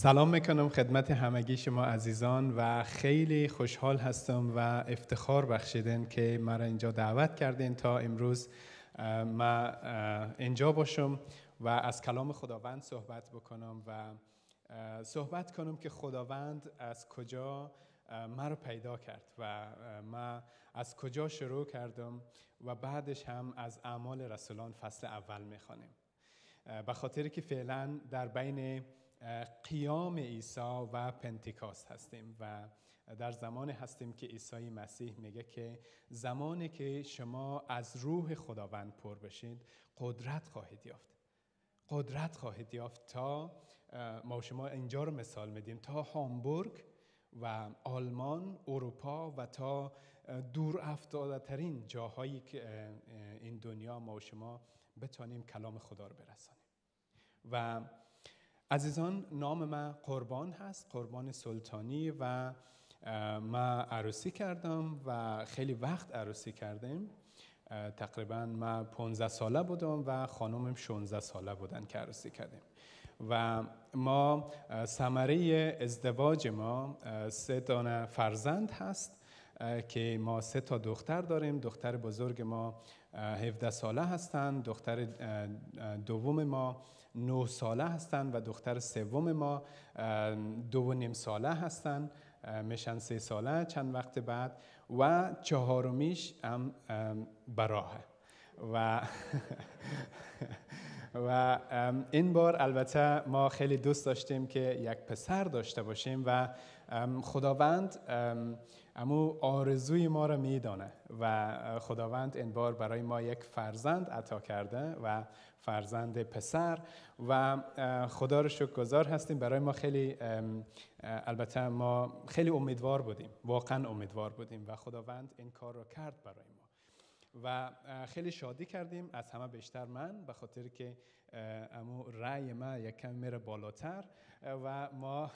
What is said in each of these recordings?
سلام میکنم خدمت همگی شما عزیزان و خیلی خوشحال هستم و افتخار بخشیدن که مرا اینجا دعوت کردین تا امروز ما اینجا باشم و از کلام خداوند صحبت بکنم و صحبت کنم که خداوند از کجا رو پیدا کرد و ما از کجا شروع کردم و بعدش هم از اعمال رسولان فصل اول میخوانیم به خاطر که فعلا در بین قیام عیسی و پنتیکاست هستیم و در زمان هستیم که عیسی مسیح میگه که زمانی که شما از روح خداوند پر بشید قدرت خواهید یافت قدرت خواهید یافت تا ما شما اینجا رو مثال میدیم تا هامبورگ و آلمان، اروپا و تا دور افتاده ترین جاهایی که این دنیا ما شما بتانیم کلام خدا رو برسانیم و عزیزان نام من قربان هست قربان سلطانی و ما عروسی کردم و خیلی وقت عروسی کردیم تقریبا ما 15 ساله بودم و خانمم 16 ساله بودن که عروسی کردیم و ما ثمره ازدواج ما سه فرزند هست که ما سه تا دختر داریم دختر بزرگ ما 17 ساله هستند دختر دوم ما نو ساله هستن و دختر سوم ما دو و نیم ساله هستن میشن سه ساله چند وقت بعد و چهارمیش هم براه و و این بار البته ما خیلی دوست داشتیم که یک پسر داشته باشیم و خداوند امو آرزوی ما را میدانه و خداوند این بار برای ما یک فرزند عطا کرده و فرزند پسر و خدا رو شکر گذار هستیم برای ما خیلی البته ما خیلی امیدوار بودیم واقعا امیدوار بودیم و خداوند این کار را کرد برای ما و خیلی شادی کردیم از همه بیشتر من به خاطر که امو رأی یک کم میره بالاتر و ما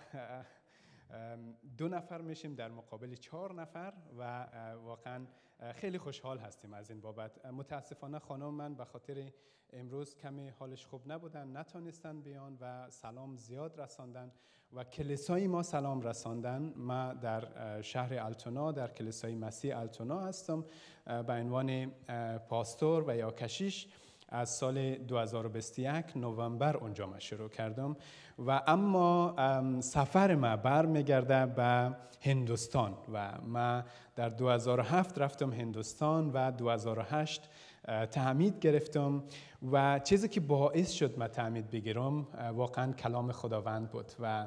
دو نفر میشیم در مقابل چهار نفر و واقعا خیلی خوشحال هستیم از این بابت متاسفانه خانم من به خاطر امروز کمی حالش خوب نبودن نتانستن بیان و سلام زیاد رساندن و کلیسای ما سلام رساندن ما در شهر التونا در کلیسای مسیح التونا هستم به عنوان پاستور و یا کشیش از سال 2021 نوامبر اونجا من شروع کردم و اما سفر ما برمیگرده به هندوستان و ما در 2007 رفتم هندوستان و 2008 تعمید گرفتم و چیزی که باعث شد من تعمید بگیرم واقعا کلام خداوند بود و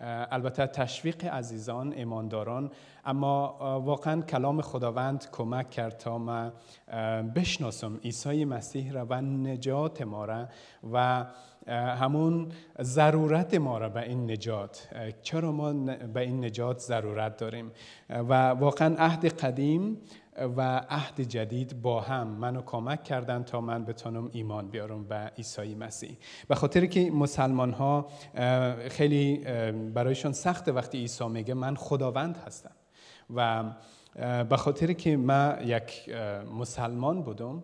البته تشویق عزیزان ایمانداران اما واقعا کلام خداوند کمک کرد تا ما بشناسم عیسی مسیح را و نجات ما را و همون ضرورت ما را به این نجات چرا ما به این نجات ضرورت داریم و واقعا عهد قدیم و عهد جدید با هم منو کمک کردن تا من بتونم ایمان بیارم به عیسی مسیح به خاطر که مسلمان ها خیلی برایشون سخت وقتی عیسی میگه من خداوند هستم و به خاطر که من یک مسلمان بودم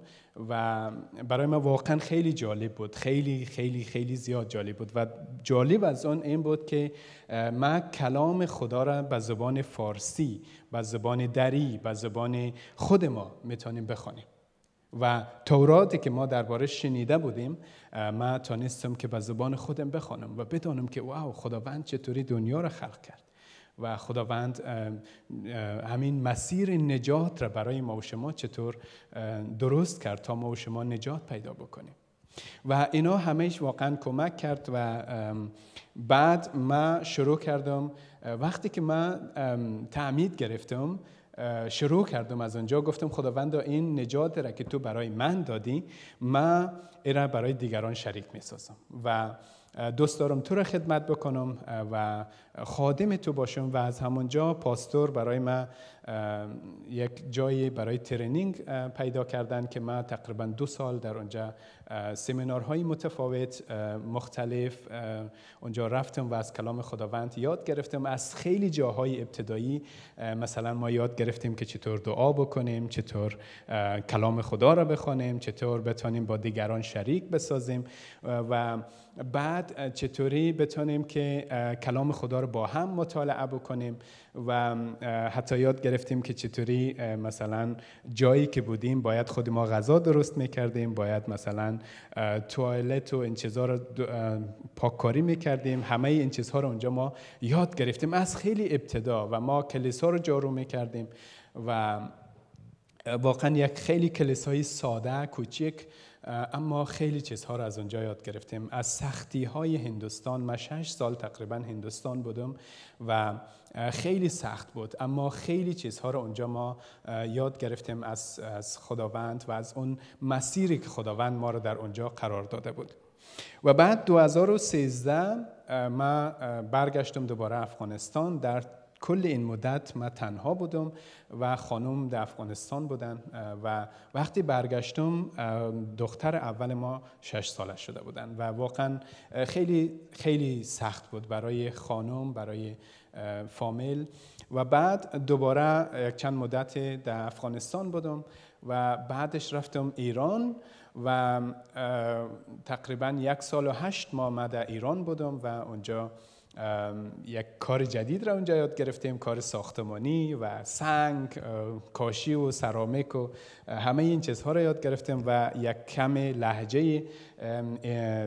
و برای ما واقعا خیلی جالب بود خیلی خیلی خیلی زیاد جالب بود و جالب از آن این بود که ما کلام خدا را به زبان فارسی به زبان دری به زبان خود ما میتونیم بخوانیم و توراتی که ما درباره شنیده بودیم ما تانستم که به زبان خودم بخوانم و بدانم که واو خداوند چطوری دنیا را خلق کرد و خداوند همین مسیر نجات را برای ما و شما چطور درست کرد تا ما و شما نجات پیدا بکنیم و اینا همهش واقعا کمک کرد و بعد ما شروع کردم وقتی که من تعمید گرفتم شروع کردم از اونجا گفتم خداوند این نجات را که تو برای من دادی من ایرا برای دیگران شریک میسازم و دوست دارم تو را خدمت بکنم و خادم تو باشم و از همونجا پاستور برای من یک جایی برای ترنینگ پیدا کردن که من تقریبا دو سال در اونجا سمینارهای متفاوت مختلف اونجا رفتم و از کلام خداوند یاد گرفتم از خیلی جاهای ابتدایی مثلا ما یاد گرفتیم که چطور دعا بکنیم چطور کلام خدا را بخوانیم چطور بتانیم با دیگران شریک بسازیم و بعد چطوری بتانیم که کلام خدا با هم مطالعه بکنیم و حتی یاد گرفتیم که چطوری مثلا جایی که بودیم باید خود ما غذا درست میکردیم باید مثلا توالت و این چیزها رو پاککاری میکردیم همه این چیزها رو اونجا ما یاد گرفتیم از خیلی ابتدا و ما کلیسا رو جارو میکردیم و واقعا یک خیلی کلیسای ساده کوچیک اما خیلی چیزها رو از اونجا یاد گرفتیم از سختی های هندوستان من شش سال تقریبا هندوستان بودم و خیلی سخت بود اما خیلی چیزها رو اونجا ما یاد گرفتیم از, از خداوند و از اون مسیری که خداوند ما رو در اونجا قرار داده بود و بعد 2013 من برگشتم دوباره افغانستان در کل این مدت من تنها بودم و خانم در افغانستان بودن و وقتی برگشتم دختر اول ما شش ساله شده بودن و واقعا خیلی خیلی سخت بود برای خانم برای فامیل و بعد دوباره چند مدت در افغانستان بودم و بعدش رفتم ایران و تقریبا یک سال و هشت ماه من در ایران بودم و اونجا یک کار جدید را اونجا یاد گرفتیم کار ساختمانی و سنگ کاشی و سرامک و همه این چیزها را یاد گرفتیم و یک کم لحجه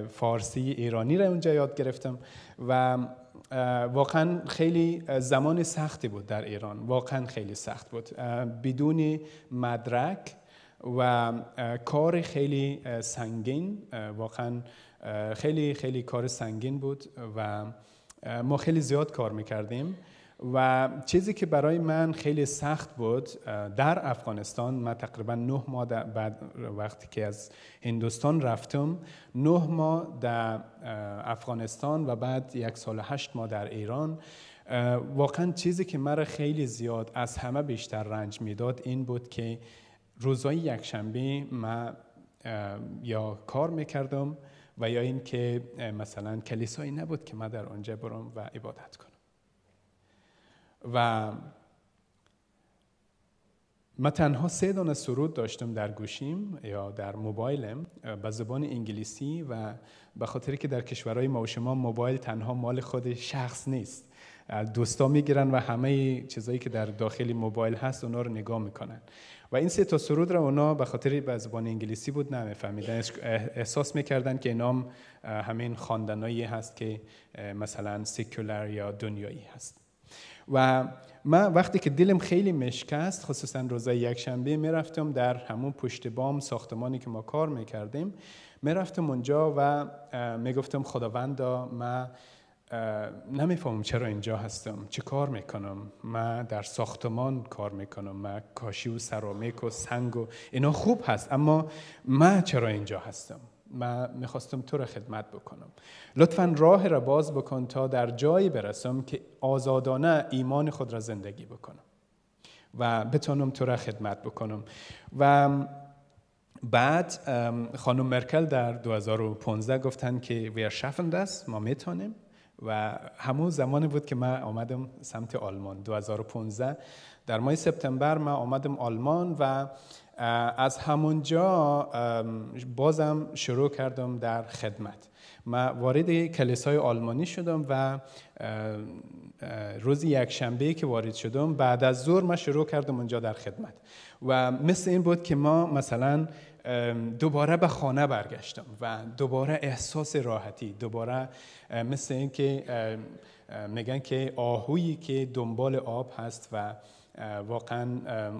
فارسی ایرانی را اونجا یاد گرفتم و واقعا خیلی زمان سختی بود در ایران واقعا خیلی سخت بود بدون مدرک و کار خیلی سنگین واقعا خیلی خیلی کار سنگین بود و ما خیلی زیاد کار میکردیم و چیزی که برای من خیلی سخت بود در افغانستان من تقریبا نه ماه بعد وقتی که از هندوستان رفتم نه ماه در افغانستان و بعد یک سال هشت ماه در ایران واقعا چیزی که مرا خیلی زیاد از همه بیشتر رنج میداد این بود که روزای یکشنبه من یا کار میکردم و یا اینکه مثلا کلیسایی نبود که من در آنجا برم و عبادت کنم و من تنها سه دانه سرود داشتم در گوشیم یا در موبایلم به زبان انگلیسی و به خاطر که در کشورهای ما و شما موبایل تنها مال خود شخص نیست دوستا میگیرن و همه چیزایی که در داخل موبایل هست اونا رو نگاه میکنن و این سه تا سرود رو اونا به خاطر زبان انگلیسی بود نمیفهمیدن احساس میکردن که نام همین خواندنایی هست که مثلا سکولر یا دنیایی هست و من وقتی که دلم خیلی مشکست خصوصا روزای یکشنبه میرفتم در همون پشت بام ساختمانی که ما کار میکردیم میرفتم اونجا و میگفتم خداوندا من نمیفهمم چرا اینجا هستم چه کار میکنم من در ساختمان کار میکنم من کاشی و سرامیک و سنگ و اینا خوب هست اما من چرا اینجا هستم من میخواستم تو را خدمت بکنم لطفا راه را باز بکن تا در جایی برسم که آزادانه ایمان خود را زندگی بکنم و بتونم تو را خدمت بکنم و بعد خانم مرکل در 2015 گفتن که وی شفند است ما میتونیم و همون زمان بود که من آمدم سمت آلمان 2015 در ماه سپتامبر من آمدم آلمان و از همونجا بازم شروع کردم در خدمت من وارد کلیسای آلمانی شدم و روز یک شنبه که وارد شدم بعد از ظهر من شروع کردم اونجا در خدمت و مثل این بود که ما مثلا دوباره به خانه برگشتم و دوباره احساس راحتی دوباره مثل اینکه میگن که آهویی که دنبال آب هست و واقعا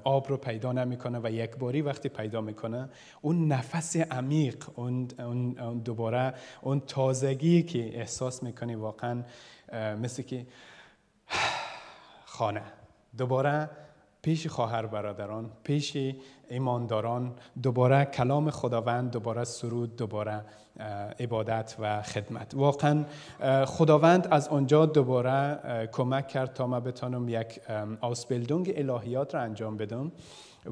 آب رو پیدا نمیکنه و یک باری وقتی پیدا میکنه اون نفس عمیق اون دوباره اون تازگی که احساس میکنی واقعا مثل که خانه دوباره پیش خواهر برادران پیش ایمانداران دوباره کلام خداوند دوباره سرود دوباره عبادت و خدمت واقعا خداوند از آنجا دوباره کمک کرد تا ما بتانم یک آسبلدونگ الهیات را انجام بدم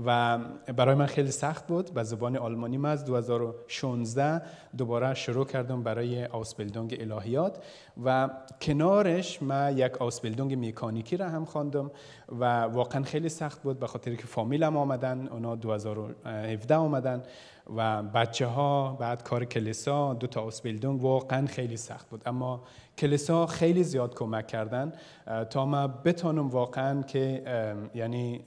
و برای من خیلی سخت بود به زبان آلمانی من از 2016 دوباره شروع کردم برای آسبلدونگ الهیات و کنارش من یک آسبلدونگ میکانیکی را هم خواندم و واقعا خیلی سخت بود به خاطر که فامیلم آمدن اونا 2017 آمدن و بچه ها بعد کار کلیسا دو تا آسبلدونگ واقعا خیلی سخت بود اما کلیسا خیلی زیاد کمک کردن تا ما بتانم واقعا که یعنی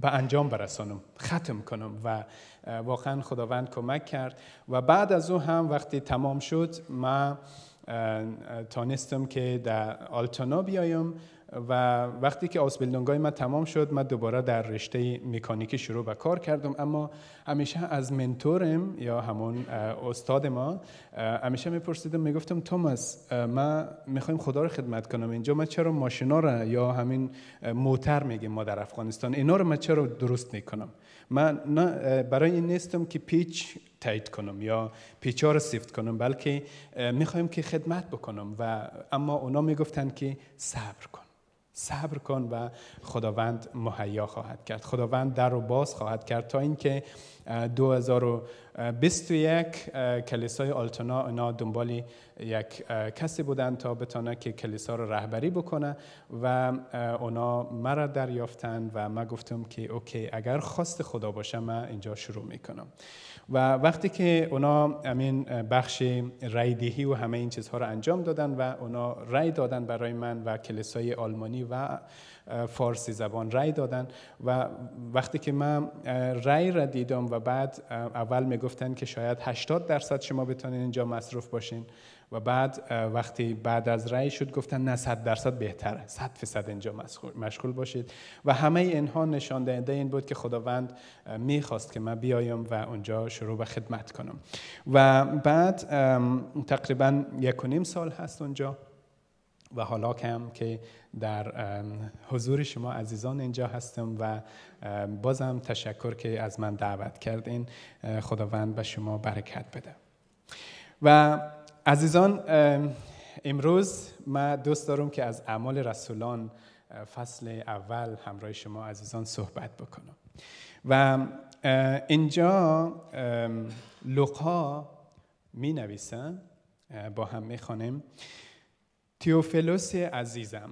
به انجام برسانم ختم کنم و واقعا خداوند کمک کرد و بعد از او هم وقتی تمام شد من تانستم که در آلتانا بیایم و وقتی که آسبلدونگای من تمام شد من دوباره در رشته مکانیکی شروع به کار کردم اما همیشه از منتورم یا همون استاد ما همیشه میپرسیدم میگفتم توماس من میخوایم خدا رو خدمت کنم اینجا من چرا ماشینا را یا همین موتر میگیم ما در افغانستان اینا رو من چرا درست میکنم من نه برای این نیستم که پیچ تایید کنم یا پیچا رو سیفت کنم بلکه میخوایم که خدمت بکنم و اما اونا میگفتن که صبر کن صبر کن و خداوند مهیا خواهد کرد خداوند در رو باز خواهد کرد تا اینکه 2000 یک کلیسای آلتونا اونا دنبال یک کسی بودن تا بتانه که کلیسا رو رهبری بکنه و اونا مرا دریافتن و من گفتم که اوکی اگر خواست خدا باشه من اینجا شروع میکنم و وقتی که اونا امین بخش رایدهی و همه این چیزها رو انجام دادن و اونا رای دادن برای من و کلیسای آلمانی و فارسی زبان رای دادن و وقتی که من رای را دیدم و بعد اول می میگفتن که شاید 80 درصد شما بتونین اینجا مصرف باشین و بعد وقتی بعد از رأی شد گفتن نه 100 درصد بهتره 100 درصد اینجا مشغول باشید و همه اینها نشان دهنده این بود که خداوند میخواست که من بیایم و اونجا شروع به خدمت کنم و بعد تقریبا یک و نیم سال هست اونجا و حالا هم که در حضور شما عزیزان اینجا هستم و بازم تشکر که از من دعوت کردین خداوند به شما برکت بده و عزیزان امروز من دوست دارم که از اعمال رسولان فصل اول همراه شما عزیزان صحبت بکنم و اینجا لقا می نویسن با هم می خانم تیوفلوس عزیزم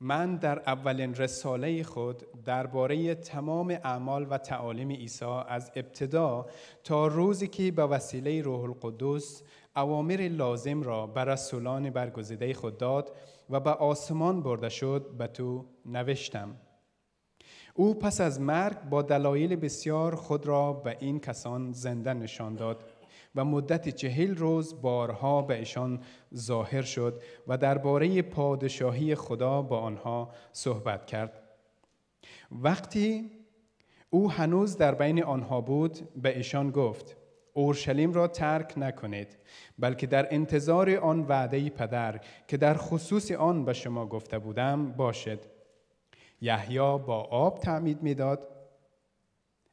من در اولین رساله خود درباره تمام اعمال و تعالیم عیسی از ابتدا تا روزی که به وسیله روح القدس اوامر لازم را بر رسولان برگزیده خود داد و به آسمان برده شد به تو نوشتم او پس از مرگ با دلایل بسیار خود را به این کسان زنده نشان داد و مدت چهل روز بارها به ایشان ظاهر شد و درباره پادشاهی خدا با آنها صحبت کرد وقتی او هنوز در بین آنها بود به ایشان گفت اورشلیم را ترک نکنید بلکه در انتظار آن وعده پدر که در خصوص آن به شما گفته بودم باشد یحیی با آب تعمید میداد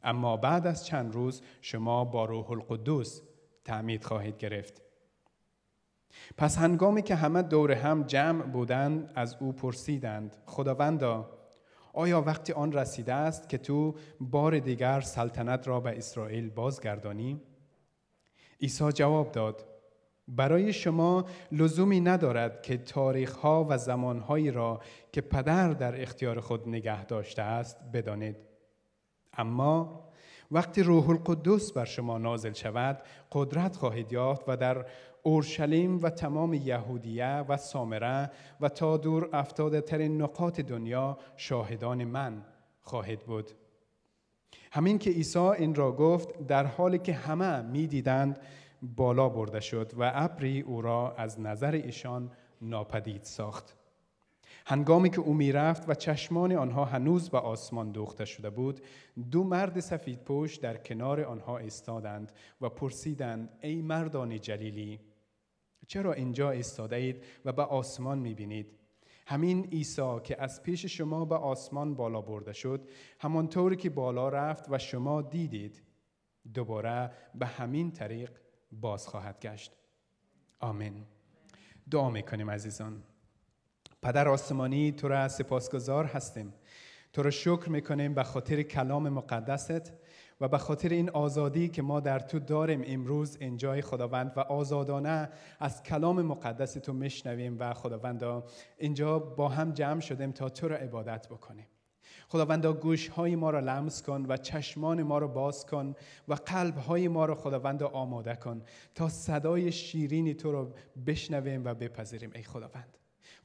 اما بعد از چند روز شما با روح القدس تعمید خواهید گرفت پس هنگامی که همه دور هم جمع بودند از او پرسیدند خداوندا آیا وقتی آن رسیده است که تو بار دیگر سلطنت را به اسرائیل بازگردانی عیسی جواب داد برای شما لزومی ندارد که تاریخها و زمانهایی را که پدر در اختیار خود نگه داشته است بدانید اما وقتی روح القدس بر شما نازل شود قدرت خواهید یافت و در اورشلیم و تمام یهودیه و سامره و تا دور افتاده ترین نقاط دنیا شاهدان من خواهد بود همین که عیسی این را گفت در حالی که همه دیدند بالا برده شد و ابری او را از نظر ایشان ناپدید ساخت هنگامی که او رفت و چشمان آنها هنوز به آسمان دوخته شده بود دو مرد سفید پوش در کنار آنها ایستادند و پرسیدند ای مردان جلیلی چرا اینجا ایستاده اید و به آسمان می بینید؟ همین عیسی که از پیش شما به آسمان بالا برده شد همانطور که بالا رفت و شما دیدید دوباره به همین طریق باز خواهد گشت آمین دعا میکنیم عزیزان پدر آسمانی تو را سپاسگزار هستیم تو را شکر میکنیم به خاطر کلام مقدست و به خاطر این آزادی که ما در تو داریم امروز اینجای خداوند و آزادانه از کلام مقدس تو میشنویم و خداوندا اینجا با هم جمع شدیم تا تو را عبادت بکنیم خداوند گوش های ما را لمس کن و چشمان ما را باز کن و قلب های ما را خداوند آماده کن تا صدای شیرین تو را بشنویم و بپذیریم ای خداوند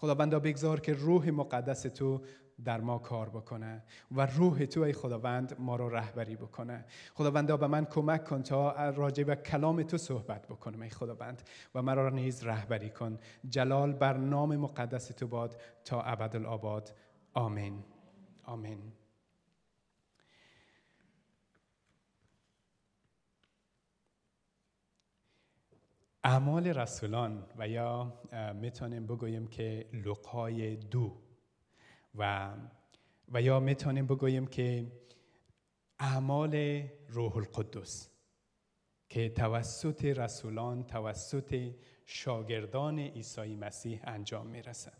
خداوندا بگذار که روح مقدس تو در ما کار بکنه و روح تو ای خداوند ما رو رهبری بکنه خداوندا به من کمک کن تا راجع به کلام تو صحبت بکنم ای خداوند و مرا نیز رهبری کن جلال بر نام مقدس تو باد تا ابدالآباد آمین آمین اعمال رسولان و یا میتونیم بگوییم که لقای دو و و یا میتونیم بگوییم که اعمال روح القدس که توسط رسولان توسط شاگردان عیسی مسیح انجام میرسد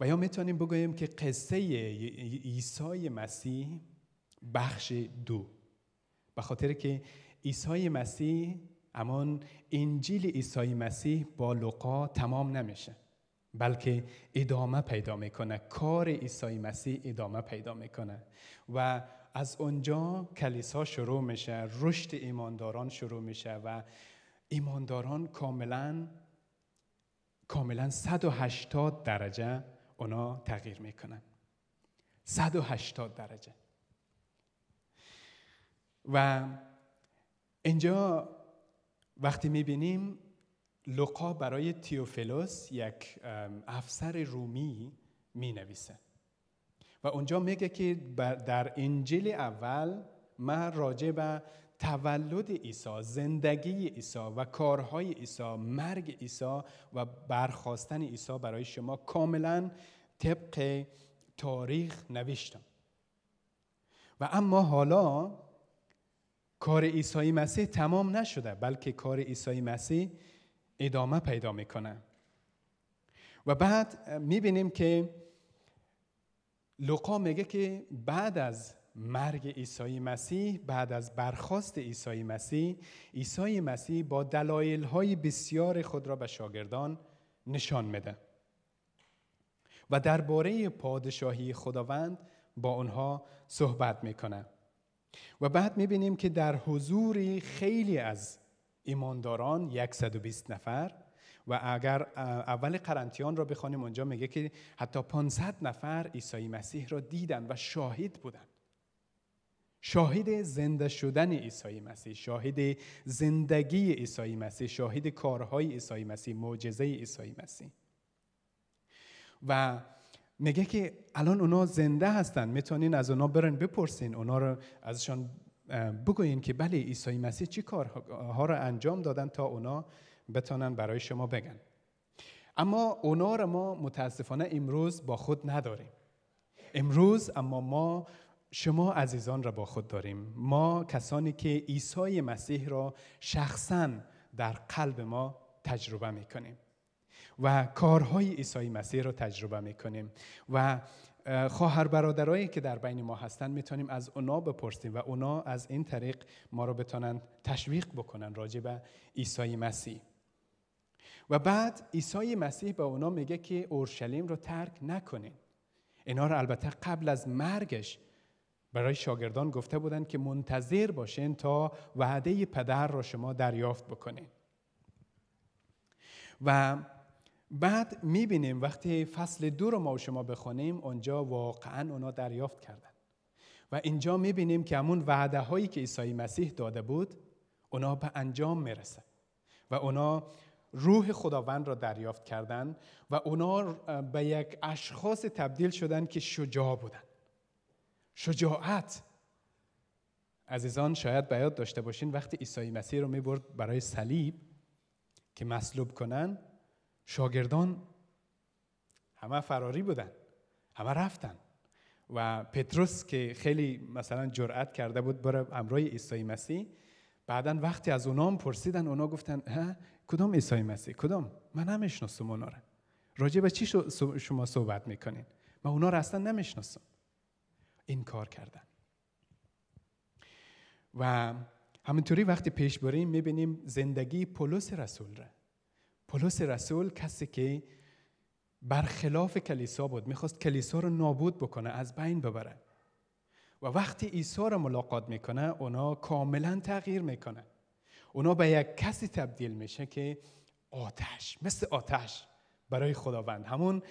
و یا میتونیم بگوییم که قصه عیسی مسیح بخش دو به خاطر که عیسی مسیح اما انجیل عیسی مسیح با لقا تمام نمیشه بلکه ادامه پیدا میکنه کار عیسی مسیح ادامه پیدا میکنه و از اونجا کلیسا شروع میشه رشد ایمانداران شروع میشه و ایمانداران کاملا کاملا 180 درجه اونا تغییر میکنن 180 درجه و اینجا وقتی میبینیم لوقا برای تیوفلوس یک افسر رومی می نویسه و اونجا میگه که در انجیل اول من راجع به تولد عیسی، زندگی عیسی و کارهای عیسی، مرگ عیسی و برخواستن عیسی برای شما کاملا طبق تاریخ نوشتم و اما حالا کار عیسی مسیح تمام نشده بلکه کار عیسی مسیح ادامه پیدا میکنه و بعد میبینیم که لوقا میگه که بعد از مرگ عیسی مسیح بعد از برخواست عیسی مسیح عیسی مسیح با دلایل های بسیار خود را به شاگردان نشان میده و درباره پادشاهی خداوند با آنها صحبت میکنه و بعد میبینیم که در حضوری خیلی از ایمانداران 120 نفر و اگر اول قرنتیان را بخوانیم اونجا میگه که حتی 500 نفر عیسی مسیح را دیدن و شاهد بودن شاهد زنده شدن عیسی مسیح شاهد زندگی عیسی مسیح شاهد کارهای عیسی مسیح معجزه عیسی مسیح و میگه که الان اونا زنده هستن میتونین از اونا برن بپرسین اونا رو ازشان بگوین که بله عیسی مسیح چی کارها رو انجام دادن تا اونا بتونن برای شما بگن اما اونا رو ما متاسفانه امروز با خود نداریم امروز اما ما شما عزیزان را با خود داریم ما کسانی که عیسی مسیح را شخصا در قلب ما تجربه میکنیم و کارهای عیسی مسیح رو تجربه میکنیم و خواهر برادرایی که در بین ما هستن میتونیم از اونا بپرسیم و اونا از این طریق ما رو بتونن تشویق بکنن راجع به عیسی مسیح و بعد عیسی مسیح به اونا میگه که اورشلیم رو ترک نکنید اینا رو البته قبل از مرگش برای شاگردان گفته بودن که منتظر باشین تا وعده پدر را شما دریافت بکنین و بعد میبینیم وقتی فصل دو رو ما و شما بخونیم اونجا واقعا اونا دریافت کردن و اینجا میبینیم که همون وعده هایی که عیسی مسیح داده بود اونا به انجام میرسه و اونا روح خداوند را دریافت کردن و اونا به یک اشخاص تبدیل شدن که شجاع بودن شجاعت عزیزان شاید به یاد داشته باشین وقتی عیسی مسیح رو میبرد برای صلیب که مصلوب کنن شاگردان همه فراری بودن همه رفتن و پتروس که خیلی مثلا جرأت کرده بود بر امرای عیسی مسیح بعدا وقتی از اونام پرسیدن اونا گفتن ها کدام عیسی مسیح کدام من نمیشناسم اونا را راجع به چی شما صحبت میکنین من اونا را اصلا نمیشناسم این کار کردن و همینطوری وقتی پیش بریم میبینیم زندگی پولس رسول را پولس رسول کسی که برخلاف کلیسا بود میخواست کلیسا رو نابود بکنه از بین ببره و وقتی عیسی را ملاقات میکنه اونا کاملا تغییر میکنه اونا به یک کسی تبدیل میشه که آتش مثل آتش برای خداوند همون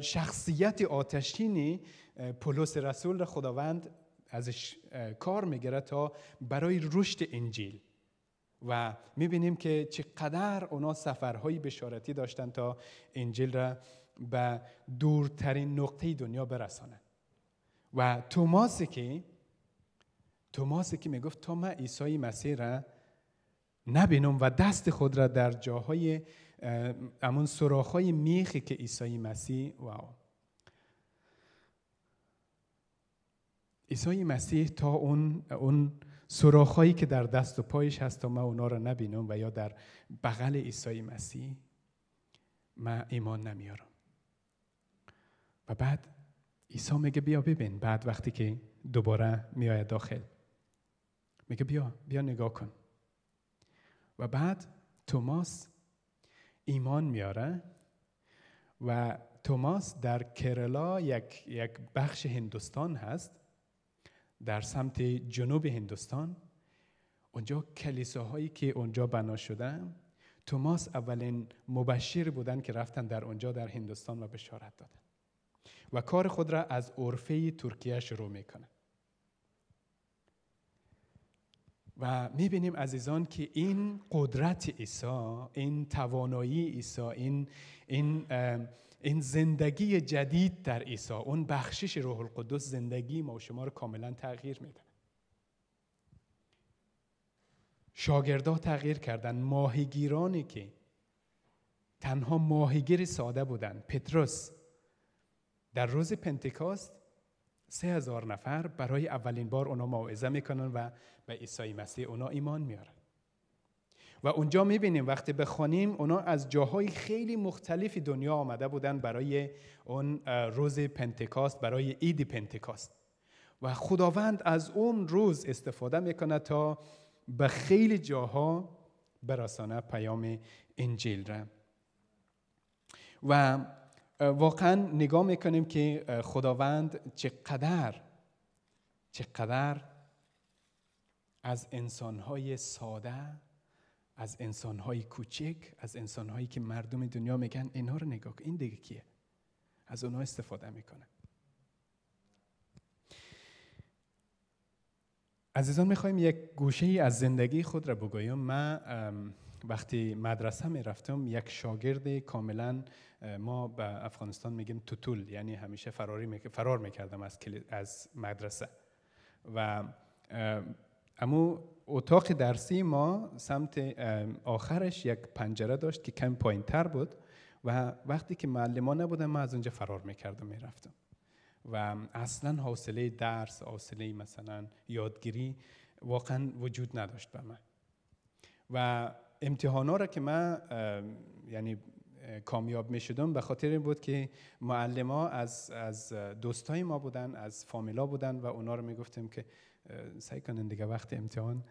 شخصیت آتشینی پولس رسول را خداوند ازش کار میگیره تا برای رشد انجیل و میبینیم که چقدر اونا سفرهای بشارتی داشتن تا انجیل را به دورترین نقطه دنیا برسانن. و توماسی که توماسی که میگفت تا من عیسی مسیح را نبینم و دست خود را در جاهای امون سراخهای میخی که عیسی مسیح واو عیسی مسیح تا اون اون سراخهایی که در دست و پایش هست تا من اونا را نبینم و یا در بغل عیسی مسیح من ایمان نمیارم و بعد عیسی میگه بیا ببین بعد وقتی که دوباره میآید داخل میگه بیا بیا نگاه کن و بعد توماس ایمان میاره و توماس در کرلا یک, یک بخش هندوستان هست در سمت جنوب هندوستان اونجا کلیساهایی که اونجا بنا شدن توماس اولین مبشر بودن که رفتن در اونجا در هندوستان و بشارت دادن و کار خود را از عرفه ترکیه شروع میکنه و میبینیم عزیزان که این قدرت عیسی این توانایی عیسی این این این زندگی جدید در عیسی اون بخشش روح القدس زندگی ما و شما رو کاملا تغییر میده شاگردا تغییر کردن ماهیگیرانی که تنها ماهیگیر ساده بودند پتروس در روز پنتیکاست سه هزار نفر برای اولین بار اونا موعظه میکنن و به عیسی مسیح اونا ایمان میارن و اونجا میبینیم وقتی بخونیم اونا از جاهای خیلی مختلفی دنیا آمده بودن برای اون روز پنتکاست برای عید پنتکاست و خداوند از اون روز استفاده میکنه تا به خیلی جاها برسانه پیام انجیل را و واقعا نگاه میکنیم که خداوند چقدر چقدر از انسانهای ساده از انسان‌های کوچک از انسانهایی که مردم دنیا میگن اینها رو نگاه کن این دیگه کیه از اونها استفاده میکنه عزیزان میخوایم یک گوشه ای از زندگی خود را بگویم من وقتی مدرسه می یک شاگرد کاملا ما به افغانستان میگیم توتول یعنی همیشه فراری فرار میکردم از, از مدرسه و امو اتاق درسی ما سمت آخرش یک پنجره داشت که کم پایین تر بود و وقتی که معلم ها نبودن من از اونجا فرار میکردم میرفتم و اصلا حوصله درس حوصله مثلا یادگیری واقعا وجود نداشت به من و امتحانا را که من یعنی کامیاب میشدم به خاطر این بود که معلم ها از, از دوستای ما بودن از فامیلا بودن و اونا رو می که سعی کنین دیگه وقت امتحان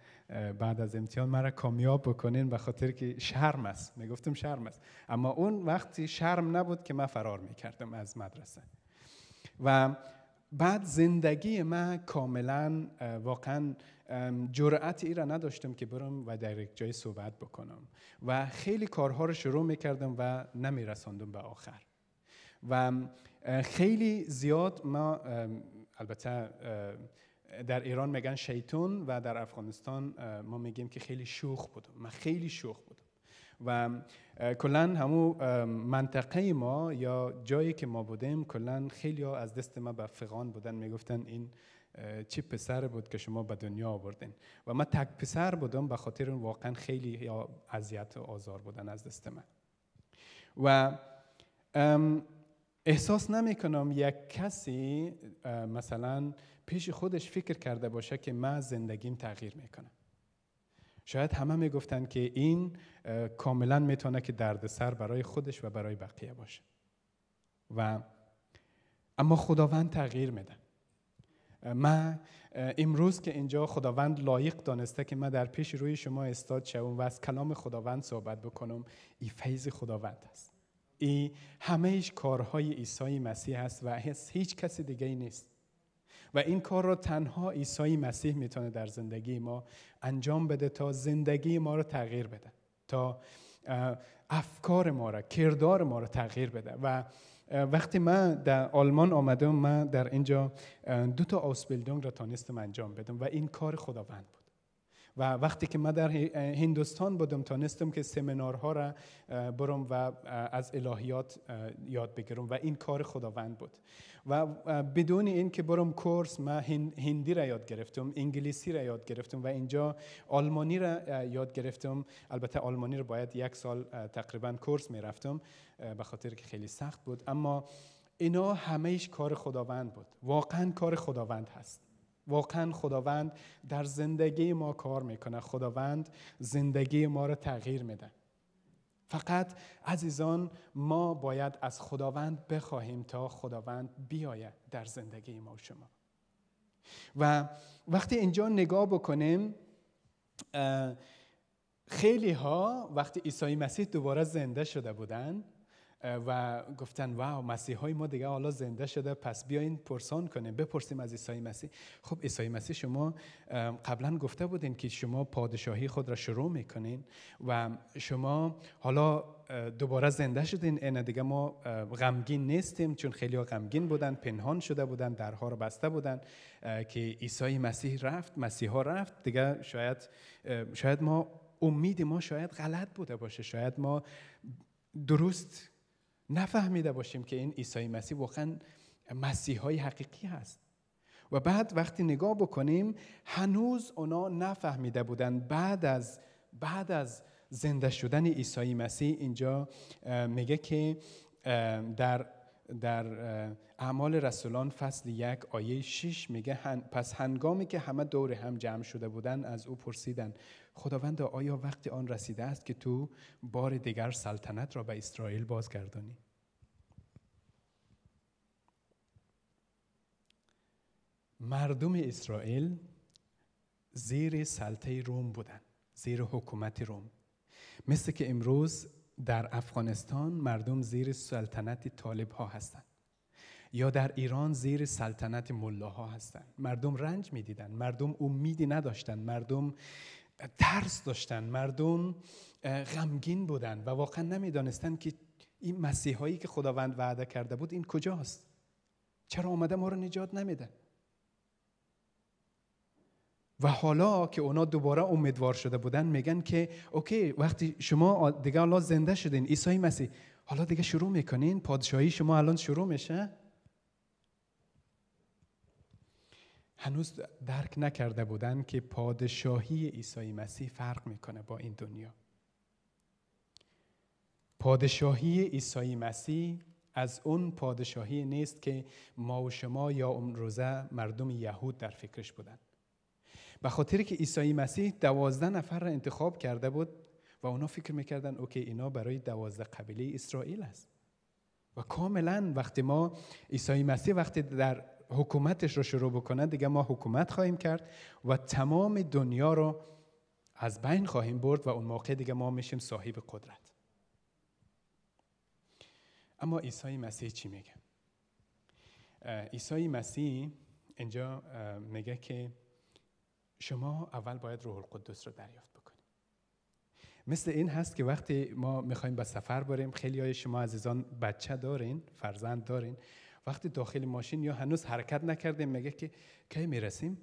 بعد از امتحان مرا کامیاب بکنین به خاطر که شرم است میگفتم شرم است اما اون وقتی شرم نبود که من فرار میکردم از مدرسه و بعد زندگی من کاملا واقعا جرأت ای را نداشتم که برم و در یک جای صحبت بکنم و خیلی کارها رو شروع میکردم و نمیرساندم به آخر و خیلی زیاد ما البته در ایران میگن شیطون و در افغانستان ما میگیم که خیلی شوخ بودم من خیلی شوخ بودم و کلا همو منطقه ما یا جایی که ما بودیم کلا خیلی از دست ما به فغان بودن میگفتن این چی پسر بود که شما به دنیا آوردین و ما تک پسر بودم به خاطر واقعا خیلی اذیت و آزار بودن از دست من و احساس نمیکنم یک کسی مثلا پیش خودش فکر کرده باشه که من زندگیم تغییر میکنم شاید همه میگفتن که این کاملا میتونه که دردسر برای خودش و برای بقیه باشه و اما خداوند تغییر میده من امروز که اینجا خداوند لایق دانسته که من در پیش روی شما استاد شوم و از کلام خداوند صحبت بکنم این فیض خداوند است ای همهش کارهای عیسی مسیح است و هیچ کسی دیگه ای نیست و این کار را تنها عیسی مسیح میتونه در زندگی ما انجام بده تا زندگی ما را تغییر بده تا افکار ما را کردار ما را تغییر بده و وقتی من در آلمان آمدم من در اینجا دو تا آسبیلدونگ را تانستم انجام بدم و این کار خداوند بود و وقتی که من در هندوستان بودم تانستم که سمینارها را برم و از الهیات یاد بگیرم و این کار خداوند بود و بدون این که برم کورس من هندی را یاد گرفتم انگلیسی را یاد گرفتم و اینجا آلمانی را یاد گرفتم البته آلمانی را باید یک سال تقریبا کورس میرفتم به خاطر که خیلی سخت بود اما اینا ایش کار خداوند بود واقعا کار خداوند هست واقعا خداوند در زندگی ما کار میکنه خداوند زندگی ما رو تغییر میده فقط عزیزان ما باید از خداوند بخواهیم تا خداوند بیاید در زندگی ما و شما و وقتی اینجا نگاه بکنیم خیلی ها وقتی عیسی مسیح دوباره زنده شده بودن و گفتن واو مسیح های ما دیگه حالا زنده شده پس بیاین پرسان کنیم بپرسیم از عیسی مسیح خب ایسای مسیح شما قبلا گفته بودین که شما پادشاهی خود را شروع میکنین و شما حالا دوباره زنده شدین این دیگه ما غمگین نیستیم چون خیلی غمگین بودن پنهان شده بودن درها رو بسته بودن که عیسی مسیح رفت مسیح ها رفت دیگه شاید شاید ما امید ما شاید غلط بوده باشه شاید ما درست نفهمیده باشیم که این عیسی مسیح واقعا مسیح های حقیقی هست و بعد وقتی نگاه بکنیم هنوز اونا نفهمیده بودن بعد از بعد از زنده شدن عیسی مسیح اینجا میگه که در در اعمال رسولان فصل یک آیه 6 میگه پس هنگامی که همه دور هم جمع شده بودن از او پرسیدند خداوند آیا وقتی آن رسیده است که تو بار دیگر سلطنت را به اسرائیل بازگردانی مردم اسرائیل زیر سلطه روم بودن زیر حکومت روم مثل که امروز در افغانستان مردم زیر سلطنت طالب ها هستند یا در ایران زیر سلطنت ها هستند مردم رنج میدیدند، مردم امیدی نداشتن مردم ترس داشتن مردم غمگین بودند. و واقعا نمیدانستند که این مسیحایی که خداوند وعده کرده بود این کجاست چرا آمده ما رو نجات نمیده و حالا که اونا دوباره امیدوار شده بودن میگن که اوکی وقتی شما دیگه حالا زنده شدین عیسی مسیح حالا دیگه شروع میکنین پادشاهی شما الان شروع میشه هنوز درک نکرده بودن که پادشاهی عیسی مسیح فرق میکنه با این دنیا پادشاهی عیسی مسیح از اون پادشاهی نیست که ما و شما یا اون روزه مردم یهود در فکرش بودن به خاطر که عیسی مسیح دوازده نفر را انتخاب کرده بود و اونا فکر میکردن اوکی اینا برای دوازده قبیله اسرائیل است و کاملا وقتی ما عیسی مسیح وقتی در حکومتش رو شروع بکنه دیگه ما حکومت خواهیم کرد و تمام دنیا رو از بین خواهیم برد و اون موقع دیگه ما میشیم صاحب قدرت اما عیسی مسیح چی میگه؟ عیسی مسیح اینجا میگه که شما اول باید روح القدس رو دریافت بکنید مثل این هست که وقتی ما میخوایم به سفر بریم خیلی شما عزیزان بچه دارین فرزند دارین وقتی داخل ماشین یا هنوز حرکت نکردیم میگه که کی میرسیم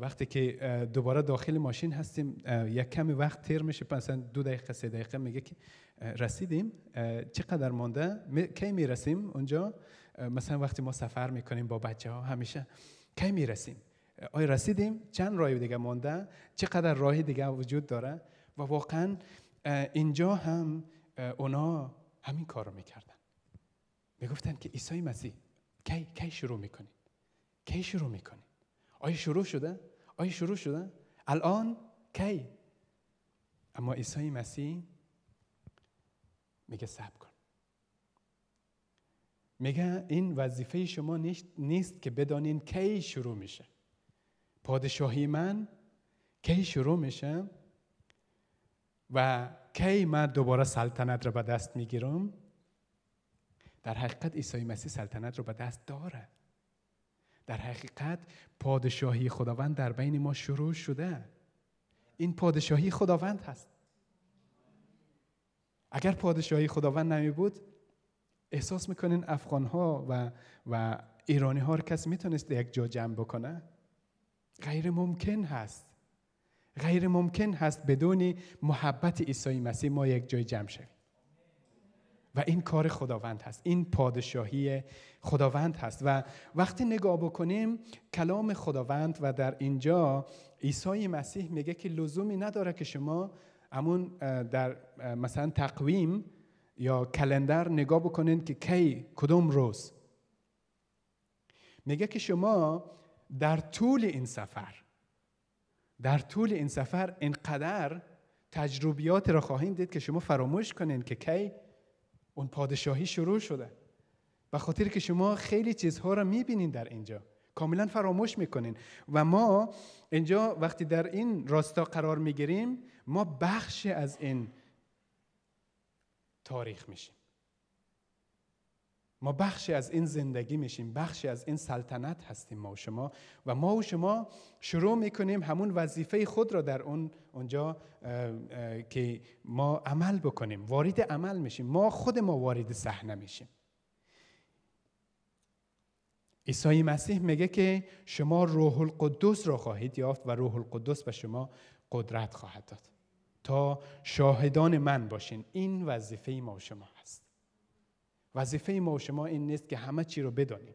وقتی که دوباره داخل ماشین هستیم یک کمی وقت تیر میشه مثلا دو دقیقه سه دقیقه میگه که رسیدیم چقدر مانده کی میرسیم اونجا مثلا وقتی ما سفر میکنیم با بچه ها همیشه کی میرسیم آیا رسیدیم چند راه دیگه مانده چقدر راه دیگه وجود داره و واقعا اینجا هم اونا همین کار رو میکردن میگفتن که عیسی مسیح کی کی شروع میکنید کی شروع میکنید آیا شروع شده آیا شروع شده الان کی اما عیسی مسیح میگه صبر کن میگه این وظیفه شما نیست که بدانین کی شروع میشه پادشاهی من کی شروع میشه و کی من دوباره سلطنت رو به دست میگیرم در حقیقت عیسی مسیح سلطنت رو به دست داره در حقیقت پادشاهی خداوند در بین ما شروع شده این پادشاهی خداوند هست اگر پادشاهی خداوند نمی بود احساس میکنین افغان ها و, و ایرانی ها رو کسی میتونست یک جا جمع بکنه غیر ممکن هست غیر ممکن هست بدون محبت عیسی مسیح ما یک جای جمع شویم و این کار خداوند هست این پادشاهی خداوند هست و وقتی نگاه بکنیم کلام خداوند و در اینجا عیسی مسیح میگه که لزومی نداره که شما امون در مثلا تقویم یا کلندر نگاه بکنین که کی کدوم روز میگه که شما در طول این سفر در طول این سفر اینقدر تجربیات را خواهیم دید که شما فراموش کنین که کی اون پادشاهی شروع شده و خاطر که شما خیلی چیزها را میبینین در اینجا کاملا فراموش میکنین و ما اینجا وقتی در این راستا قرار میگیریم ما بخش از این تاریخ میشیم ما بخشی از این زندگی میشیم بخشی از این سلطنت هستیم ما و شما و ما و شما شروع میکنیم همون وظیفه خود را در اون اونجا که ما عمل بکنیم وارد عمل میشیم ما خود ما وارد صحنه میشیم عیسی مسیح میگه که شما روح القدس را خواهید یافت و روح القدس به شما قدرت خواهد داد تا شاهدان من باشین این وظیفه ما و شما هست وظیفه ما و شما این نیست که همه چی رو بدانیم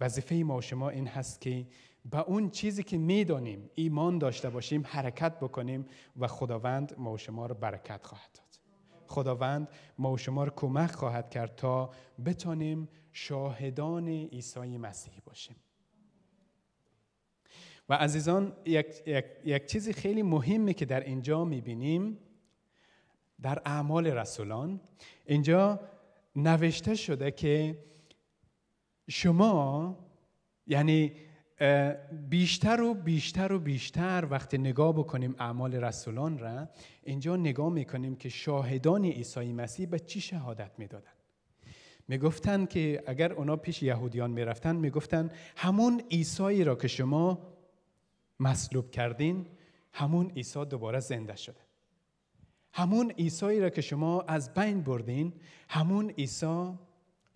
وظیفه ما و شما این هست که به اون چیزی که میدانیم ایمان داشته باشیم حرکت بکنیم و خداوند ما و شما رو برکت خواهد داد خداوند ما و شما رو کمک خواهد کرد تا بتانیم شاهدان عیسی مسیح باشیم و عزیزان یک, یک،, یک چیزی خیلی مهمه که در اینجا میبینیم در اعمال رسولان اینجا نوشته شده که شما یعنی بیشتر و بیشتر و بیشتر وقتی نگاه بکنیم اعمال رسولان را اینجا نگاه میکنیم که شاهدان عیسی مسیح به چی شهادت میدادن میگفتن که اگر اونا پیش یهودیان میرفتن میگفتن همون عیسی را که شما مصلوب کردین همون عیسی دوباره زنده شده همون عیسی را که شما از بین بردین همون عیسی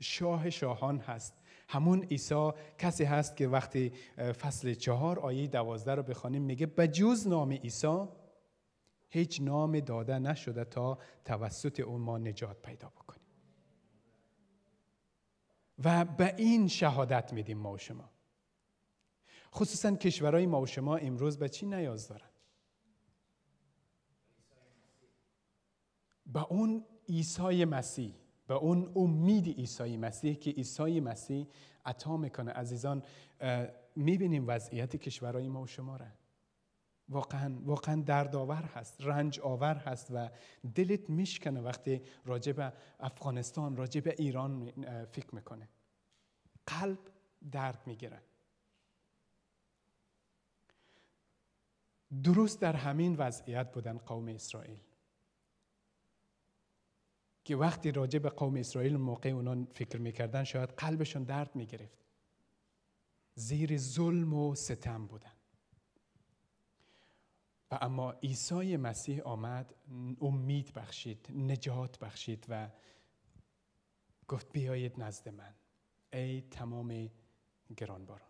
شاه شاهان هست همون عیسی کسی هست که وقتی فصل چهار آیه دوازده رو بخوانیم میگه جز نام عیسی هیچ نام داده نشده تا توسط او ما نجات پیدا بکنیم و به این شهادت میدیم ما و شما خصوصا کشورهای ما و شما امروز به چی نیاز دارن به اون عیسی مسیح به اون امید عیسی مسیح که عیسی مسیح عطا میکنه عزیزان میبینیم وضعیت کشورهای ما و شما را واقعا واقعا دردآور هست رنج آور هست و دلت میشکنه وقتی راجع به افغانستان راجع به ایران فکر میکنه قلب درد میگیره درست در همین وضعیت بودن قوم اسرائیل که وقتی راجع به قوم اسرائیل موقع اونان فکر میکردن شاید قلبشون درد میگرفت زیر ظلم و ستم بودن و اما عیسی مسیح آمد امید بخشید نجات بخشید و گفت بیایید نزد من ای تمام گرانباران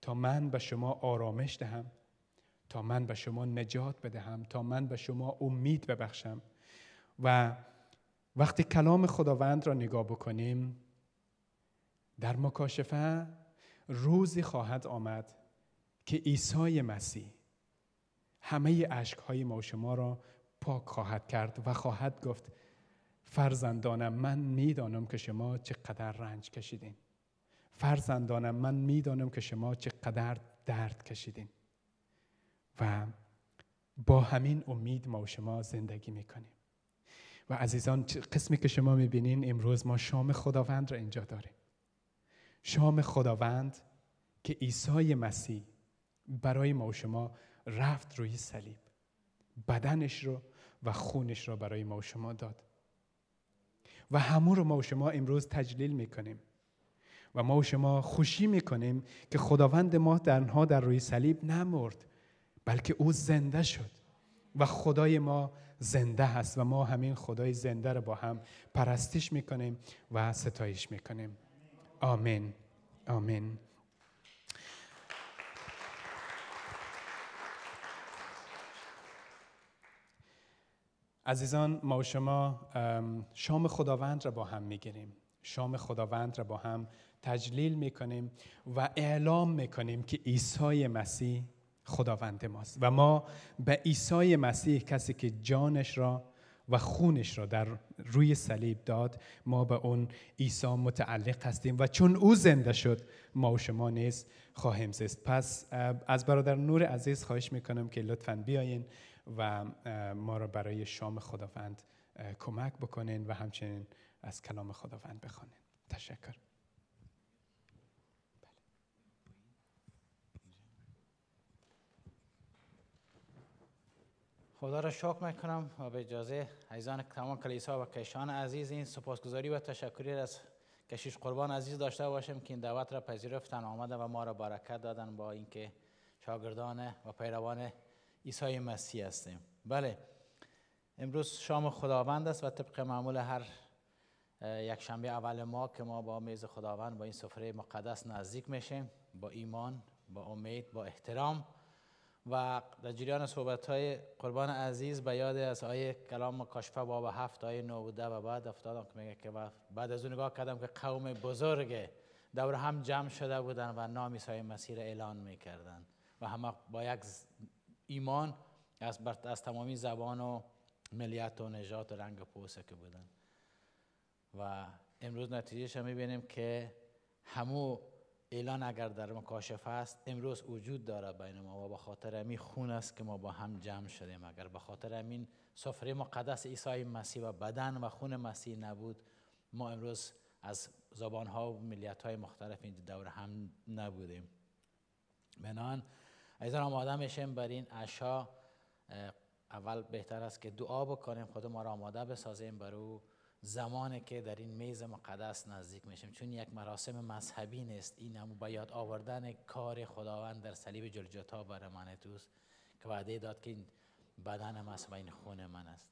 تا من به شما آرامش دهم تا من به شما نجات بدهم تا من به شما امید ببخشم و وقتی کلام خداوند را نگاه بکنیم در مکاشفه روزی خواهد آمد که عیسی مسیح همه اشکهای ما و شما را پاک خواهد کرد و خواهد گفت فرزندانم من میدانم که شما چقدر رنج کشیدین فرزندانم من میدانم که شما چقدر درد کشیدین و با همین امید ما و شما زندگی میکنیم و عزیزان قسمی که شما میبینین امروز ما شام خداوند را اینجا داریم شام خداوند که عیسی مسیح برای ما و شما رفت روی صلیب بدنش رو و خونش رو برای ما و شما داد و همون رو ما و شما امروز تجلیل میکنیم و ما و شما خوشی میکنیم که خداوند ما درها در روی صلیب نمرد بلکه او زنده شد و خدای ما زنده هست و ما همین خدای زنده رو با هم پرستش میکنیم و ستایش میکنیم آمین آمین عزیزان ما و شما شام خداوند را با هم میگیریم شام خداوند را با هم تجلیل میکنیم و اعلام میکنیم که عیسی مسیح خداوند ماست و ما به عیسی مسیح کسی که جانش را و خونش را در روی صلیب داد ما به اون عیسی متعلق هستیم و چون او زنده شد ما و شما نیز خواهیم زیست پس از برادر نور عزیز خواهش میکنم که لطفا بیاین و ما را برای شام خداوند کمک بکنین و همچنین از کلام خداوند بخوانین تشکر خدا را شکر میکنم و به اجازه عزیزان تمام کلیسا و کشان عزیز این سپاسگزاری و تشکری از کشیش قربان عزیز داشته باشم که این دعوت را پذیرفتن آمده و ما را برکت دادن با اینکه شاگردان و پیروان عیسی مسیح هستیم بله امروز شام خداوند است و طبق معمول هر یک شنبه اول ما که ما با میز خداوند با این سفره مقدس نزدیک میشیم با ایمان با امید با احترام و در جریان صحبت های قربان عزیز به یاد از آیه کلام کاشفه باب هفت آیه بوده و بعد افتادم که میگه که بعد از اون نگاه کردم که قوم بزرگ دور هم جمع شده بودن و نام عیسی مسیح اعلان میکردن و همه با یک ایمان از, از تمامی زبان و ملیت و نجات و رنگ پوسه که بودن و امروز نتیجه هم میبینیم که همو اعلان اگر در مکاشفه است امروز وجود دارد بین ما و به خاطر همین خون است که ما با هم جمع شدیم اگر به خاطر همین سفره مقدس عیسی مسیح و بدن و خون مسیح نبود ما امروز از زبان ها و ملیت های مختلف این دور هم نبودیم بنان این آماده میشیم بر این اشا اول بهتر است که دعا بکنیم خود ما را آماده بسازیم بر او زمانی که در این میز مقدس نزدیک میشیم چون یک مراسم مذهبی نیست این هم به یاد آوردن کار خداوند در صلیب جلجتا بر من که وعده داد که این بدن است و این خون من است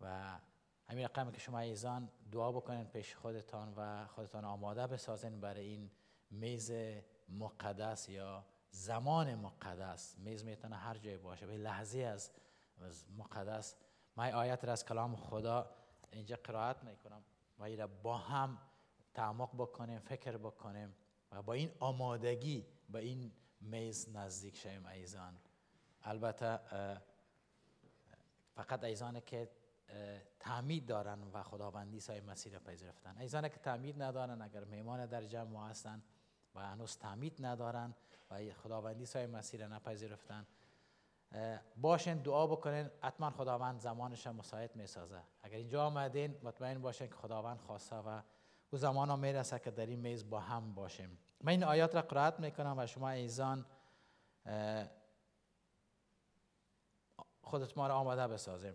و همین رقم که شما ایزان دعا بکنین پیش خودتان و خودتان آماده بسازین برای این میز مقدس یا زمان مقدس میز میتونه هر جای باشه به لحظه از مقدس من آیت را از کلام خدا اینجا قرائت میکنم و این را با هم تعمق بکنیم فکر بکنیم و با این آمادگی به این میز نزدیک شویم ایزان البته فقط ایزان که تعمید دارن و خداوندی سای مسیر را رفتن ایزان که تعمید ندارن اگر میمان در جمع هستن و هنوز تعمید ندارن و خداوندی سای مسیر نپذیرفتن باشین دعا بکنین حتما خداوند زمانش مساعد میسازه اگر اینجا آمدین مطمئن باشین که خداوند خواسته و او زمان میرسه که در این میز با هم باشیم من این آیات را قرائت میکنم و شما ایزان خودت ما را آماده بسازیم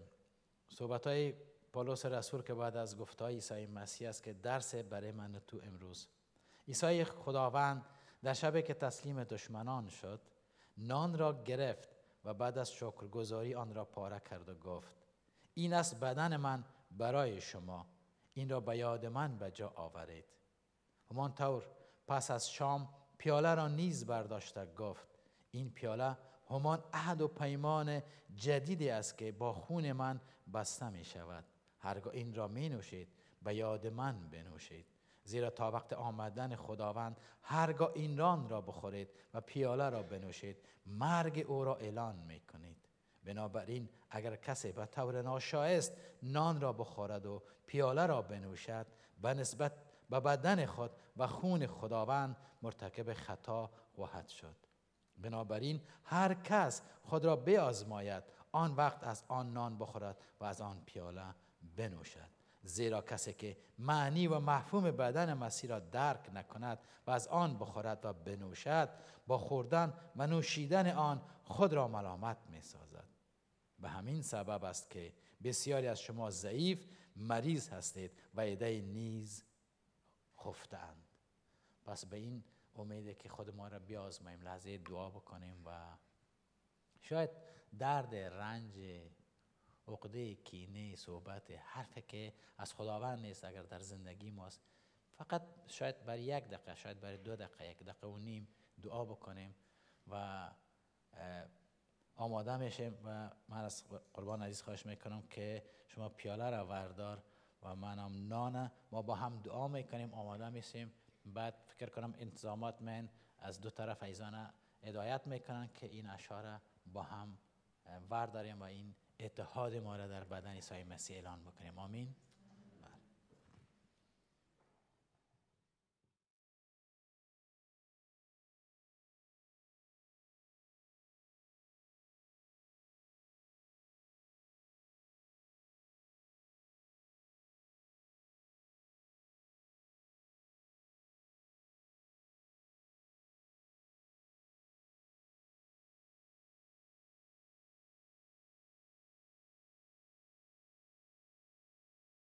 صحبت های پولس رسول که بعد از گفته عیسی مسیح است که درس برای من تو امروز عیسی خداوند در شبی که تسلیم دشمنان شد نان را گرفت و بعد از شکرگزاری آن را پاره کرد و گفت این است بدن من برای شما این را به یاد من به جا آورید همانطور پس از شام پیاله را نیز برداشته گفت این پیاله همان عهد و پیمان جدیدی است که با خون من بسته می شود هرگاه این را می نوشید به یاد من بنوشید زیرا تا وقت آمدن خداوند هرگاه این ران را بخورید و پیاله را بنوشید مرگ او را اعلان می کنید بنابراین اگر کسی به طور ناشایست نان را بخورد و پیاله را بنوشد به نسبت به بدن خود و خون خداوند مرتکب خطا خواهد شد بنابراین هر کس خود را بیازماید آن وقت از آن نان بخورد و از آن پیاله بنوشد زیرا کسی که معنی و مفهوم بدن مسیح را درک نکند و از آن بخورد و بنوشد با خوردن و نوشیدن آن خود را ملامت می سازد به همین سبب است که بسیاری از شما ضعیف مریض هستید و عده نیز خفتند پس به این امیده که خود ما را بیازماییم لحظه دعا بکنیم و شاید درد رنج عقده کینه صحبت حرف که از خداوند نیست اگر در زندگی ماست فقط شاید برای یک دقیقه شاید برای دو دقیقه یک دقیقه و نیم دعا بکنیم و آماده میشیم و من از قربان عزیز خواهش میکنم که شما پیاله را وردار و منم نانه ما با هم دعا میکنیم آماده میشیم بعد فکر کنم انتظامات من از دو طرف ایزانه هدایت میکنن که این اشاره با هم ورداریم و این اتحاد ما را در بدن ایسای مسیح اعلان بکنیم آمین